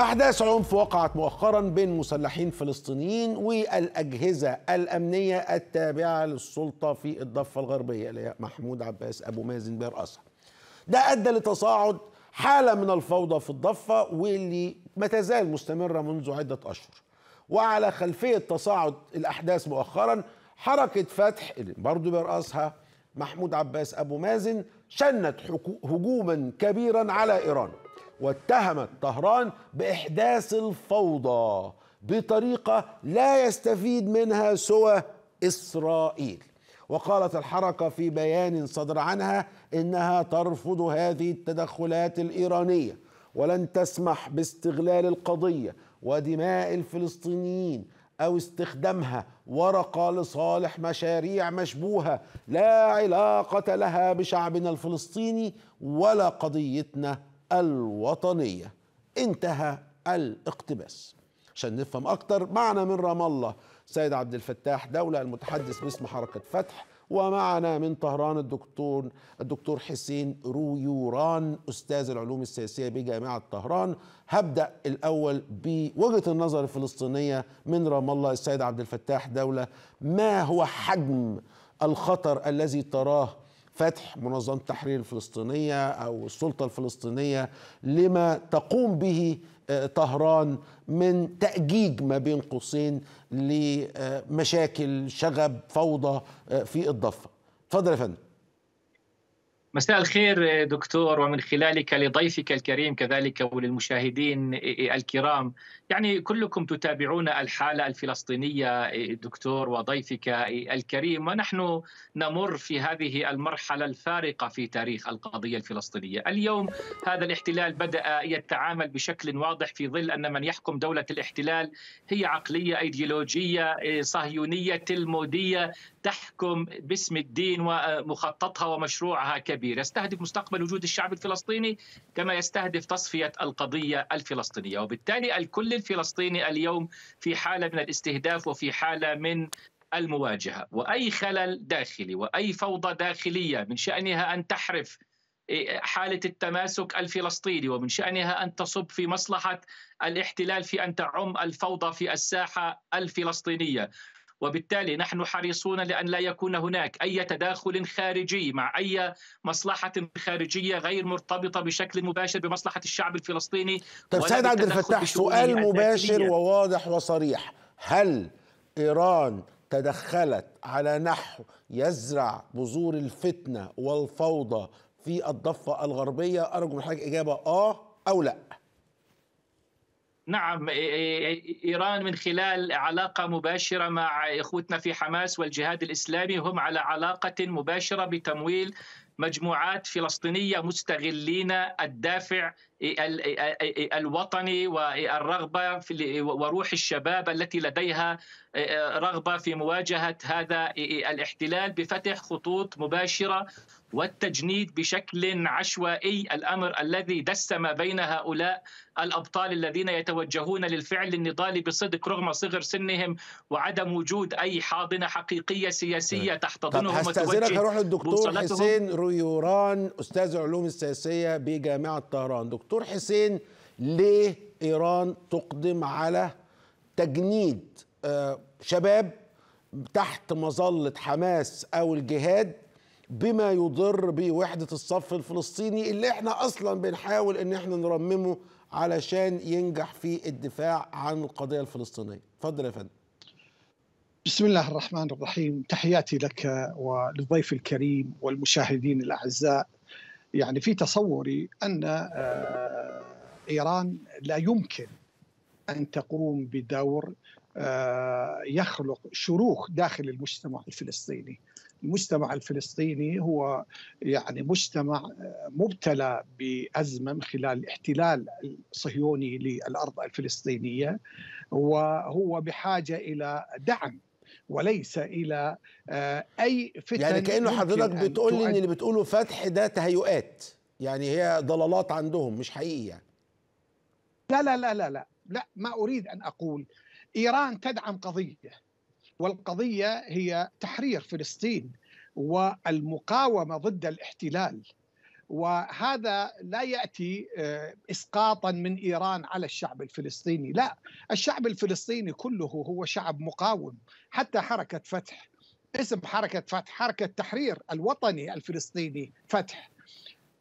أحداث عنف وقعت مؤخرا بين مسلحين فلسطينيين والأجهزة الأمنية التابعة للسلطة في الضفة الغربية اللي هي محمود عباس أبو مازن بيرأسها ده أدى لتصاعد حالة من الفوضى في الضفة واللي ما تزال مستمرة منذ عدة أشهر وعلى خلفية تصاعد الأحداث مؤخرا حركة فتح اللي برضه بيرأسها محمود عباس أبو مازن شنت هجوما كبيرا على إيران واتهمت طهران باحداث الفوضى بطريقه لا يستفيد منها سوى اسرائيل وقالت الحركه في بيان صدر عنها انها ترفض هذه التدخلات الايرانيه ولن تسمح باستغلال القضيه ودماء الفلسطينيين او استخدامها ورقه لصالح مشاريع مشبوهه لا علاقه لها بشعبنا الفلسطيني ولا قضيتنا الوطنية انتهى الاقتباس عشان نفهم أكتر معنا من رام الله سيد عبد الفتاح دولة المتحدث باسم حركة فتح ومعنا من طهران الدكتور الدكتور حسين رويوران استاذ العلوم السياسيه بجامعه طهران هبدا الاول بوجهه النظر الفلسطينيه من رام الله السيد عبد الفتاح دوله ما هو حجم الخطر الذي تراه فتح منظمة التحرير الفلسطينية أو السلطة الفلسطينية لما تقوم به آه، طهران من تأجيج ما بين قوسين لمشاكل شغب فوضى آه، في الضفة تفضل يا فندم مساء الخير آه، دكتور ومن خلالك لضيفك الكريم كذلك وللمشاهدين الكرام يعني كلكم تتابعون الحالة الفلسطينية إيه، دكتور وضيفك إيه، الكريم ونحن نمر في هذه المرحلة الفارقة في تاريخ القضية الفلسطينية اليوم هذا الاحتلال بدأ يتعامل بشكل واضح في ظل أن من يحكم دولة الاحتلال هي عقلية أيديولوجية إيه، صهيونية تلمودية تحكم باسم الدين ومخططها ومشروعها كبير يستهدف مستقبل وجود الشعب الفلسطيني كما يستهدف تصفية القضية الفلسطينية وبالتالي الكل الفلسطيني اليوم في حاله من الاستهداف وفي حاله من المواجهه واي خلل داخلي واي فوضى داخليه من شانها ان تحرف إيه، حاله التماسك الفلسطيني ومن شانها ان تصب في مصلحه الاحتلال في ان تعم الفوضى في الساحه الفلسطينيه وبالتالي نحن حريصون لأن لا يكون هناك أي تداخل خارجي مع أي مصلحة خارجية غير مرتبطة بشكل مباشر بمصلحة الشعب الفلسطيني طيب سيد عبد الفتاح سؤال مباشر وواضح وصريح هل إيران تدخلت على نحو يزرع بذور الفتنة والفوضى في الضفة الغربية أرجو من حضرتك إجابة آه أو لأ نعم ايران من خلال علاقه مباشره مع اخوتنا في حماس والجهاد الاسلامي هم على علاقه مباشره بتمويل مجموعات فلسطينيه مستغلين الدافع الوطني والرغبه في وروح الشباب التي لديها آه، آه، رغبه في مواجهه هذا آه، الاحتلال بفتح خطوط مباشره والتجنيد بشكل عشوائي الامر الذي دسم بين هؤلاء الابطال الذين يتوجهون للفعل النضالي بصدق رغم صغر سنهم وعدم وجود اي حاضنه حقيقيه سياسيه طيب. تحتضنهم هستأذنك اروح للدكتور حسين ريوران استاذ علوم السياسيه بجامعه طهران دكتور دكتور حسين ليه ايران تقدم على تجنيد آه، شباب تحت مظله حماس او الجهاد بما يضر بوحده الصف الفلسطيني اللي احنا اصلا بنحاول ان احنا نرممه علشان ينجح في الدفاع عن القضيه الفلسطينيه اتفضل يا فندم بسم الله الرحمن الرحيم تحياتي لك وللضيف الكريم والمشاهدين الاعزاء يعني في تصوري ان آه، ايران لا يمكن ان تقوم بدور آه، يخلق شروخ داخل المجتمع الفلسطيني المجتمع الفلسطيني هو يعني مجتمع آه، مبتلى بأزمة من خلال الاحتلال الصهيوني للأرض الفلسطينية وهو بحاجة إلى دعم وليس الى آه، اي فتن يعني كانه حضرتك بتقول لي ان اللي بتقوله فتح ده تهيؤات يعني هي ضلالات عندهم مش حقيقي يعني لا لا لا لا لا لا ما اريد ان اقول ايران تدعم قضيه والقضيه هي تحرير فلسطين والمقاومه ضد الاحتلال وهذا لا ياتي آه، اسقاطا من ايران على الشعب الفلسطيني، لا، الشعب الفلسطيني كله هو شعب مقاوم، حتى حركه فتح اسم حركه فتح، حركه تحرير الوطني الفلسطيني فتح.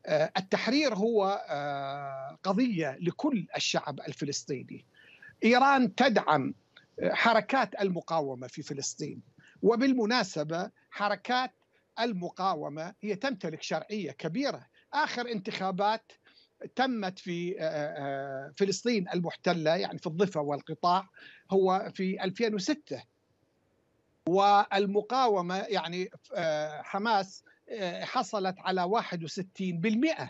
آه، التحرير هو آه، قضيه لكل الشعب الفلسطيني. ايران تدعم حركات المقاومه في فلسطين، وبالمناسبه حركات المقاومه هي تمتلك شرعيه كبيره اخر انتخابات تمت في فلسطين المحتله يعني في الضفه والقطاع هو في 2006 والمقاومه يعني حماس حصلت على 61%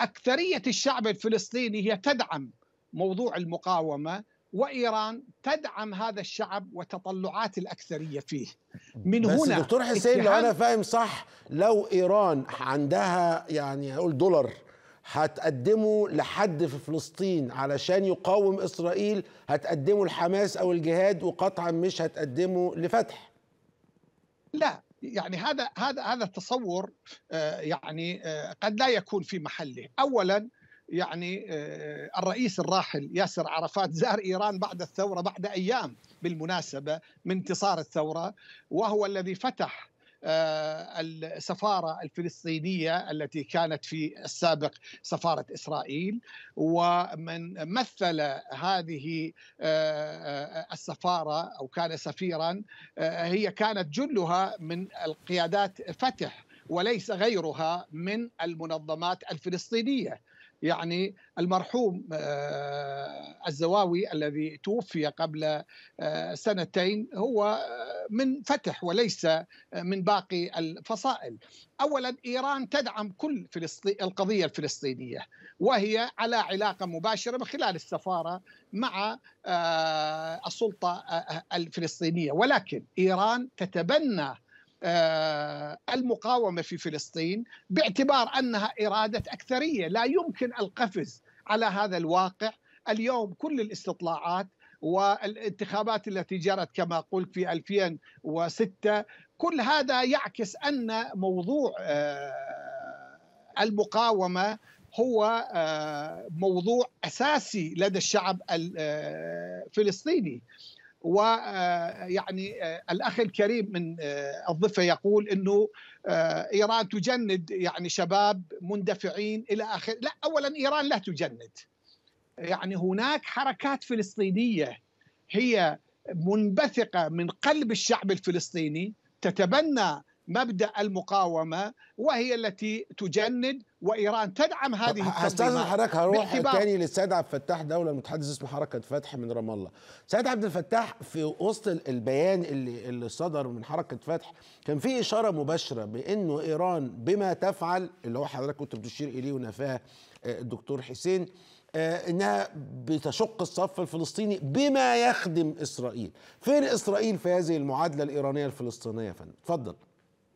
اكثريه الشعب الفلسطيني هي تدعم موضوع المقاومه وايران تدعم هذا الشعب وتطلعات الاكثريه فيه من بس هنا دكتور حسين لو انا فاهم صح لو ايران عندها يعني هقول دولار هتقدمه لحد في فلسطين علشان يقاوم اسرائيل هتقدمه لحماس او الجهاد وقطعا مش هتقدمه لفتح لا يعني هذا هذا هذا التصور آه، يعني آه، قد لا يكون في محله اولا يعني آه، الرئيس الراحل ياسر عرفات زار ايران بعد الثوره بعد ايام بالمناسبه من انتصار الثوره وهو الذي فتح آه، السفارة الفلسطينية التي كانت في السابق سفارة إسرائيل ومن مثل هذه آه، السفارة أو كان سفيرا هي كانت جلها من القيادات فتح وليس غيرها من المنظمات الفلسطينيه يعني المرحوم آه، الزواوي الذي توفي قبل آه، سنتين هو آه، من فتح وليس من باقي الفصائل اولا ايران تدعم كل فلسطين القضيه الفلسطينيه وهي على علاقه مباشره من خلال السفاره مع السلطه الفلسطينيه ولكن ايران تتبنى آه، المقاومه في فلسطين باعتبار انها اراده اكثريه لا يمكن القفز على هذا الواقع اليوم كل الاستطلاعات والانتخابات التي جرت كما قلت في 2006 كل هذا يعكس ان موضوع آه، المقاومه هو آه، موضوع اساسي لدى الشعب الفلسطيني ويعني آه، آه، الاخ الكريم من آه، الضفه يقول انه ايران تجند يعني شباب مندفعين الى اخره، لا اولا ايران لا تجند. يعني هناك حركات فلسطينيه هي منبثقه من قلب الشعب الفلسطيني تتبنى مبدا المقاومه وهي التي تجند وايران تدعم هذه هستاذن حضرتك هروح تاني للسيد عبد الفتاح دوله المتحدث اسمه حركه فتح من رام الله. سيد عبد الفتاح في وسط البيان اللي اللي صدر من حركه فتح كان في اشاره مباشره بانه ايران بما تفعل اللي هو حضرتك كنت بتشير اليه ونفاه آه، الدكتور حسين آه، انها بتشق الصف الفلسطيني بما يخدم اسرائيل. فين اسرائيل في هذه المعادله الايرانيه الفلسطينيه يا فندم؟ اتفضل.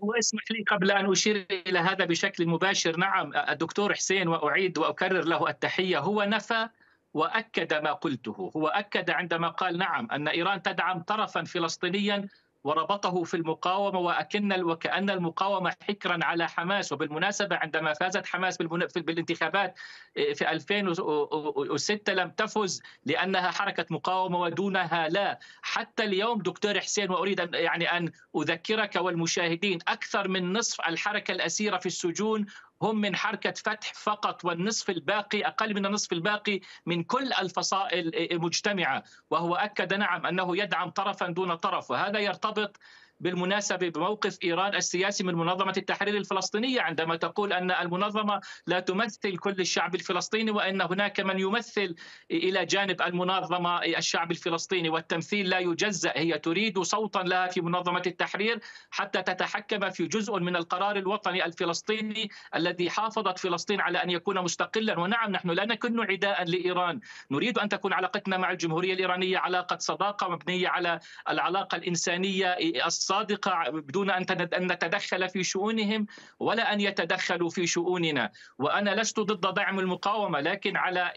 واسمح لي قبل ان اشير الى هذا بشكل مباشر نعم الدكتور حسين واعيد واكرر له التحيه هو نفى واكد ما قلته هو اكد عندما قال نعم ان ايران تدعم طرفا فلسطينيا وربطه في المقاومه واكن وكان المقاومه حكرا على حماس وبالمناسبه عندما فازت حماس بالانتخابات آه، في 2006 لم تفز لانها حركه مقاومه ودونها لا حتى اليوم دكتور حسين واريد ان يعني ان اذكرك والمشاهدين اكثر من نصف الحركه الاسيره في السجون هم من حركة فتح فقط والنصف الباقي أقل من النصف الباقي من كل الفصائل مجتمعة وهو أكد نعم أنه يدعم طرفا دون طرف وهذا يرتبط بالمناسبة بموقف إيران السياسي من منظمة التحرير الفلسطينية عندما تقول أن المنظمة لا تمثل كل الشعب الفلسطيني وأن هناك من يمثل إلى جانب المنظمة الشعب الفلسطيني والتمثيل لا يجزأ هي تريد صوتا لها في منظمة التحرير حتى تتحكم في جزء من القرار الوطني الفلسطيني الذي حافظت فلسطين على أن يكون مستقلا ونعم نحن لا نكن عداء لإيران نريد أن تكون علاقتنا مع الجمهورية الإيرانية علاقة صداقة مبنية على العلاقة الإنسانية صادقه بدون ان نتدخل في شؤونهم ولا ان يتدخلوا في شؤوننا وانا لست ضد دعم المقاومه لكن على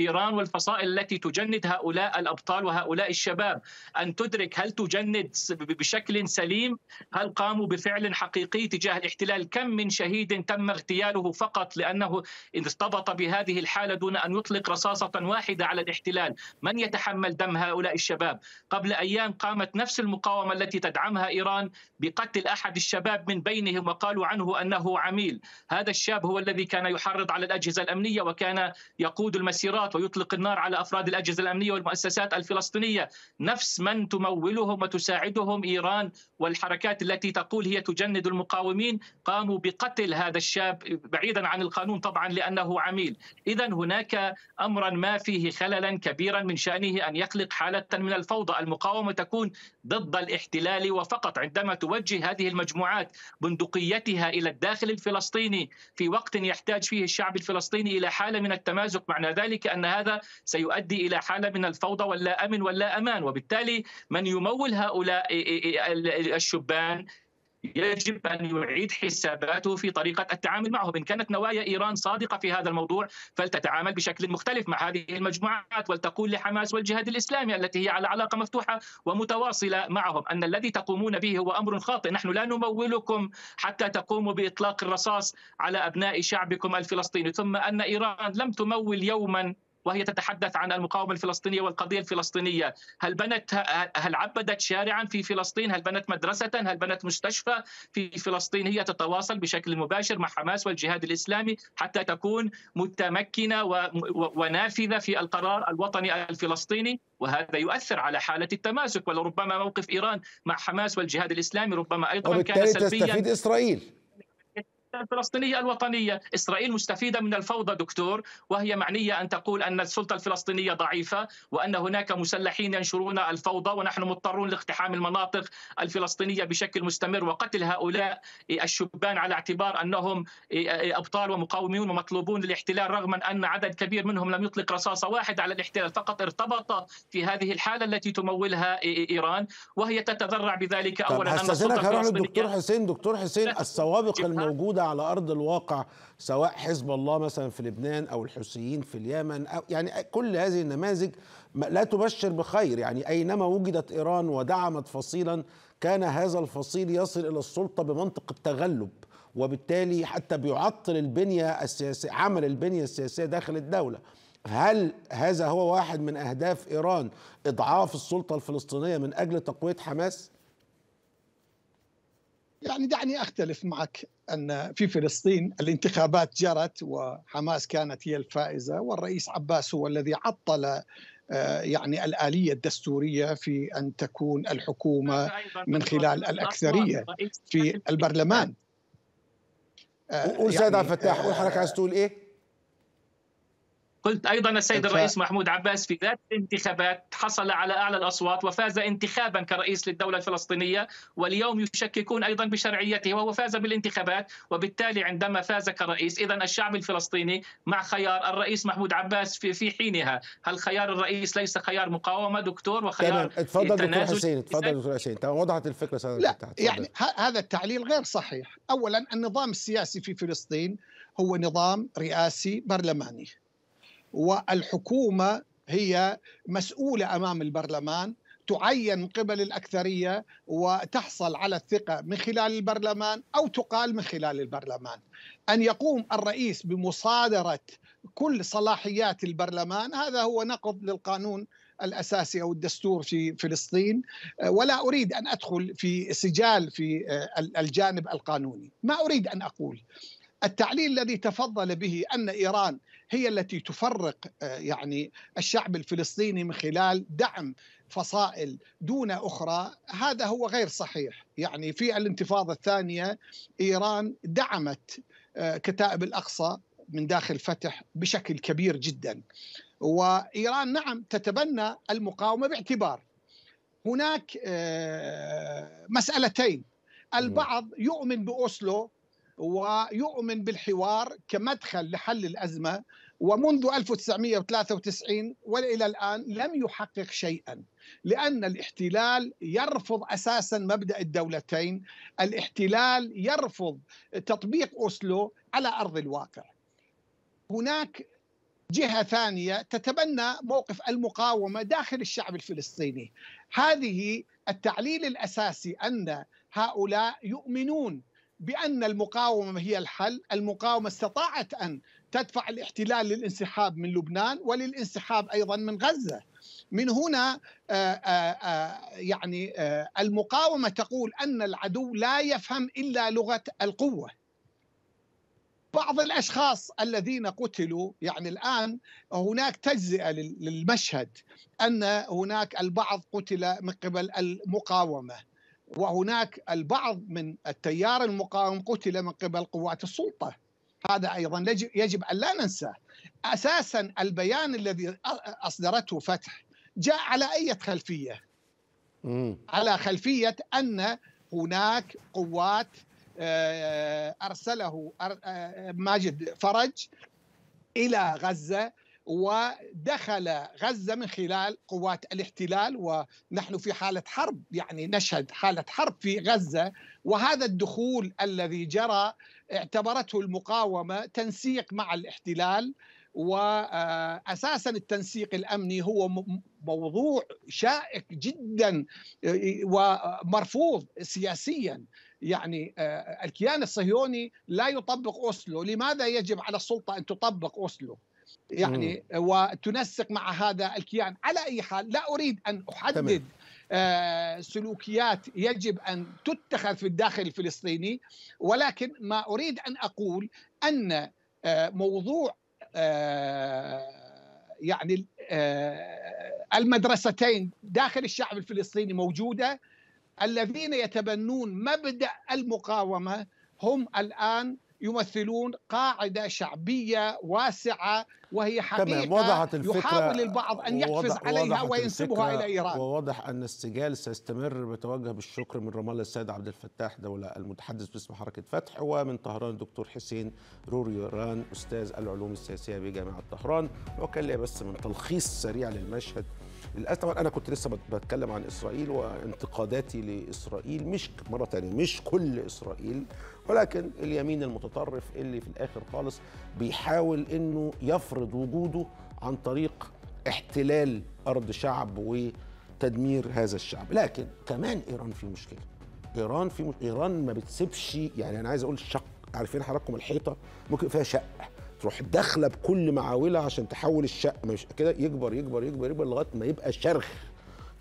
ايران والفصائل التي تجند هؤلاء الابطال وهؤلاء الشباب ان تدرك هل تجند بشكل سليم هل قاموا بفعل حقيقي تجاه الاحتلال كم من شهيد تم اغتياله فقط لانه ارتبط بهذه الحاله دون ان يطلق رصاصه واحده على الاحتلال من يتحمل دم هؤلاء الشباب قبل ايام قامت نفس المقاومه التي تدعمها إيران بقتل أحد الشباب من بينهم وقالوا عنه أنه عميل هذا الشاب هو الذي كان يحرض على الأجهزة الأمنية وكان يقود المسيرات ويطلق النار على أفراد الأجهزة الأمنية والمؤسسات الفلسطينية نفس من تمولهم وتساعدهم إيران والحركات التي تقول هي تجند المقاومين قاموا بقتل هذا الشاب بعيدا عن القانون طبعا لأنه عميل إذا هناك أمرا ما فيه خللا كبيرا من شأنه أن يخلق حالة من الفوضى المقاومة تكون ضد الاحتلال الداخلي وفقط عندما توجه هذه المجموعات بندقيتها الى الداخل الفلسطيني في وقت يحتاج فيه الشعب الفلسطيني الى حاله من التمازق معنى ذلك ان هذا سيؤدي الى حاله من الفوضى واللا امن واللا امان وبالتالي من يمول هؤلاء الشبان يجب أن يعيد حساباته في طريقة التعامل معه، إن كانت نوايا إيران صادقة في هذا الموضوع فلتتعامل بشكل مختلف مع هذه المجموعات ولتقول لحماس والجهاد الإسلامي التي هي على علاقة مفتوحة ومتواصلة معهم أن الذي تقومون به هو أمر خاطئ نحن لا نمولكم حتى تقوموا بإطلاق الرصاص على أبناء شعبكم الفلسطيني ثم أن إيران لم تمول يوما وهي تتحدث عن المقاومه الفلسطينيه والقضيه الفلسطينيه، هل بنت هل عبدت شارعا في فلسطين؟ هل بنت مدرسه؟ هل بنت مستشفى في فلسطين؟ هي تتواصل بشكل مباشر مع حماس والجهاد الاسلامي حتى تكون متمكنه ونافذه في القرار الوطني الفلسطيني، وهذا يؤثر على حاله التماسك ولربما موقف ايران مع حماس والجهاد الاسلامي ربما ايضا كان سلبيا. تستفيد اسرائيل. الفلسطينية الوطنية إسرائيل مستفيدة من الفوضى دكتور وهي معنية أن تقول أن السلطة الفلسطينية ضعيفة وأن هناك مسلحين ينشرون الفوضى ونحن مضطرون لاقتحام المناطق الفلسطينية بشكل مستمر وقتل هؤلاء الشبان على اعتبار أنهم أبطال ومقاومون ومطلوبون للاحتلال رغم أن عدد كبير منهم لم يطلق رصاصة واحدة على الاحتلال فقط ارتبط في هذه الحالة التي تمولها إيران وهي تتذرع بذلك أولا أن السلطة الفلسطينية دكتور حسين دكتور حسين السوابق الموجودة موجوده على ارض الواقع سواء حزب الله مثلا في لبنان او الحوثيين في اليمن أو يعني كل هذه النماذج لا تبشر بخير يعني اينما وجدت ايران ودعمت فصيلا كان هذا الفصيل يصل الى السلطه بمنطق التغلب وبالتالي حتى بيعطل البنيه السياسيه عمل البنيه السياسيه داخل الدوله هل هذا هو واحد من اهداف ايران اضعاف السلطه الفلسطينيه من اجل تقويه حماس؟ يعني دعني اختلف معك ان في فلسطين الانتخابات جرت وحماس كانت هي الفائزه والرئيس عباس هو الذي عطل آه، يعني الآلية الدستورية في أن تكون الحكومة من خلال الأكثرية في البرلمان قول آه، سيد عبد يعني، الفتاح قول آه، حضرتك عايز تقول إيه؟ قلت ايضا السيد الرئيس محمود عباس في ذات الانتخابات حصل على اعلى الاصوات وفاز انتخابا كرئيس للدوله الفلسطينيه واليوم يشككون ايضا بشرعيته وهو فاز بالانتخابات وبالتالي عندما فاز كرئيس اذا الشعب الفلسطيني مع خيار الرئيس محمود عباس في في حينها هل خيار الرئيس ليس خيار مقاومه دكتور وخيار تمام اتفضل دكتور حسين اتفضل دكتور حسين وضحت الفكره سنة لا يعني هذا التعليل غير صحيح اولا النظام السياسي في فلسطين هو نظام رئاسي برلماني والحكومه هي مسؤوله امام البرلمان تعين من قبل الأكثرية وتحصل على الثقة من خلال البرلمان أو تقال من خلال البرلمان أن يقوم الرئيس بمصادرة كل صلاحيات البرلمان هذا هو نقض للقانون الاساسي او الدستور في فلسطين ولا اريد ان ادخل في سجال في الجانب القانوني ما اريد ان اقول التعليل الذي تفضل به ان ايران هي التي تفرق آه، يعني الشعب الفلسطيني من خلال دعم فصائل دون اخرى هذا هو غير صحيح يعني في الانتفاضه الثانيه ايران دعمت آه، كتائب الاقصى من داخل فتح بشكل كبير جدا وايران نعم تتبنى المقاومه باعتبار هناك آه، مسالتين نعم. البعض يؤمن باوسلو ويؤمن بالحوار كمدخل لحل الأزمة ومنذ 1993 والى الان لم يحقق شيئا لان الاحتلال يرفض اساسا مبدا الدولتين، الاحتلال يرفض تطبيق اوسلو على ارض الواقع. هناك جهه ثانيه تتبنى موقف المقاومه داخل الشعب الفلسطيني. هذه التعليل الاساسي ان هؤلاء يؤمنون بأن المقاومة هي الحل المقاومة استطاعت أن تدفع الاحتلال للانسحاب من لبنان وللانسحاب أيضا من غزة من هنا آه، آه، آه، يعني المقاومة تقول أن العدو لا يفهم إلا لغة القوة بعض الاشخاص الذين قتلوا يعني الان هناك تجزئه للمشهد ان هناك البعض قتل من قبل المقاومه وهناك البعض من التيار المقاوم قتل من قبل قوات السلطه هذا ايضا يجب ان لا ننساه اساسا البيان الذي اصدرته فتح جاء على اي خلفيه مم. على خلفيه ان هناك قوات آه، ارسله آه، ماجد فرج الى غزه ودخل غزة من خلال قوات الاحتلال ونحن في حالة حرب يعني نشهد حالة حرب في غزة وهذا الدخول الذي جرى اعتبرته المقاومة تنسيق مع الاحتلال واساسا التنسيق الامني هو موضوع شائك جدا ومرفوض سياسيا يعني آه، الكيان الصهيوني لا يطبق اوسلو لماذا يجب على السلطه ان تطبق اوسلو يعني وتنسق مع هذا الكيان على أي حال لا أريد أن أحدد آه، سلوكيات يجب أن تتخذ في الداخل الفلسطيني ولكن ما أريد أن أقول أن آه، موضوع آه، يعني المدرستين داخل الشعب الفلسطيني موجوده الذين يتبنون مبدا المقاومه هم الان يمثلون قاعدة شعبية واسعة وهي حقيقة تمام وضحت الفكرة يحاول البعض أن يقفز عليها وينسبها إلى إيران وواضح أن السجال سيستمر بتوجه بالشكر من رمال السيد عبد الفتاح دولة المتحدث باسم حركة فتح ومن طهران الدكتور حسين يوران أستاذ العلوم السياسية بجامعة طهران وكان لي بس من تلخيص سريع للمشهد للاسف انا كنت لسه بتكلم عن اسرائيل وانتقاداتي لاسرائيل مش مره ثانيه مش كل اسرائيل ولكن اليمين المتطرف اللي في الاخر خالص بيحاول انه يفرض وجوده عن طريق احتلال ارض شعب وتدمير هذا الشعب لكن كمان ايران في مشكله ايران في مش... ايران ما بتسيبش يعني انا عايز اقول شق عارفين حضراتكم الحيطه ممكن فيها شق تروح داخله بكل معاولها عشان تحول الشق مش كده يكبر يكبر يكبر يكبر لغايه ما يبقى شرخ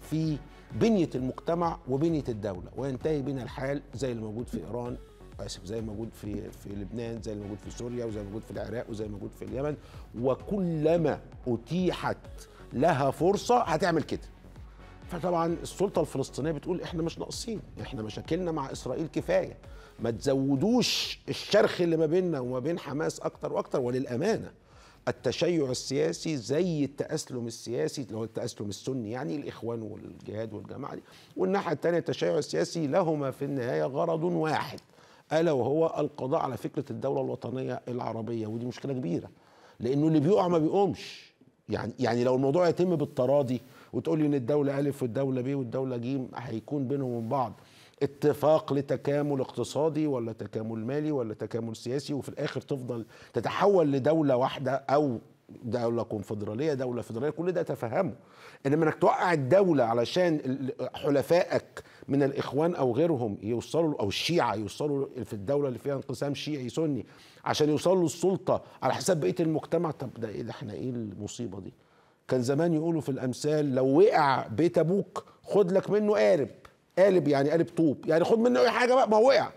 في بنيه المجتمع وبنيه الدوله وينتهي بنا الحال زي اللي موجود في ايران اسف زي موجود في في لبنان زي موجود في سوريا وزي موجود في العراق وزي موجود في اليمن وكلما اتيحت لها فرصه هتعمل كده فطبعا السلطه الفلسطينيه بتقول احنا مش ناقصين احنا مشاكلنا مع اسرائيل كفايه ما تزودوش الشرخ اللي ما بيننا وما بين حماس اكتر واكتر وللامانه التشيع السياسي زي التأسلم السياسي اللي هو التأسلم السني يعني الإخوان والجهاد والجماعة دي والناحية الثانية التشيع السياسي لهما في النهاية غرض واحد الا وهو القضاء على فكره الدوله الوطنيه العربيه ودي مشكله كبيره لانه اللي بيقع ما بيقومش يعني يعني لو الموضوع يتم بالتراضي وتقول لي ان الدوله الف والدوله ب والدوله ج هيكون بينهم وبين بعض اتفاق لتكامل اقتصادي ولا تكامل مالي ولا تكامل سياسي وفي الاخر تفضل تتحول لدوله واحده او دوله كونفدراليه دوله فدراليه كل ده تفهمه انما انك توقع الدوله علشان حلفائك من الاخوان او غيرهم يوصلوا او الشيعه يوصلوا في الدوله اللي فيها انقسام شيعي سني عشان يوصلوا السلطه على حساب بقيه المجتمع طب ده ايه ده احنا ايه المصيبه دي كان زمان يقولوا في الامثال لو وقع بيت ابوك خد لك منه قارب قالب يعني قالب طوب يعني خد منه اي حاجه بقى ما هو وقع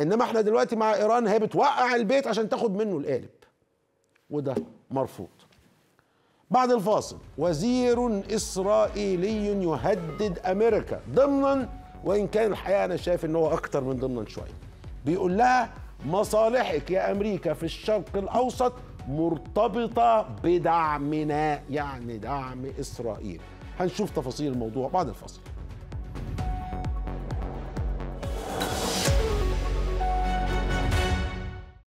انما احنا دلوقتي مع ايران هي بتوقع البيت عشان تاخد منه القالب وده مرفوض بعد الفاصل وزير إسرائيلي يهدد أمريكا ضمنا وإن كان الحقيقة أنا شايف إن هو أكتر من ضمنا شوية بيقول لها مصالحك يا أمريكا في الشرق الأوسط مرتبطة بدعمنا يعني دعم إسرائيل هنشوف تفاصيل الموضوع بعد الفاصل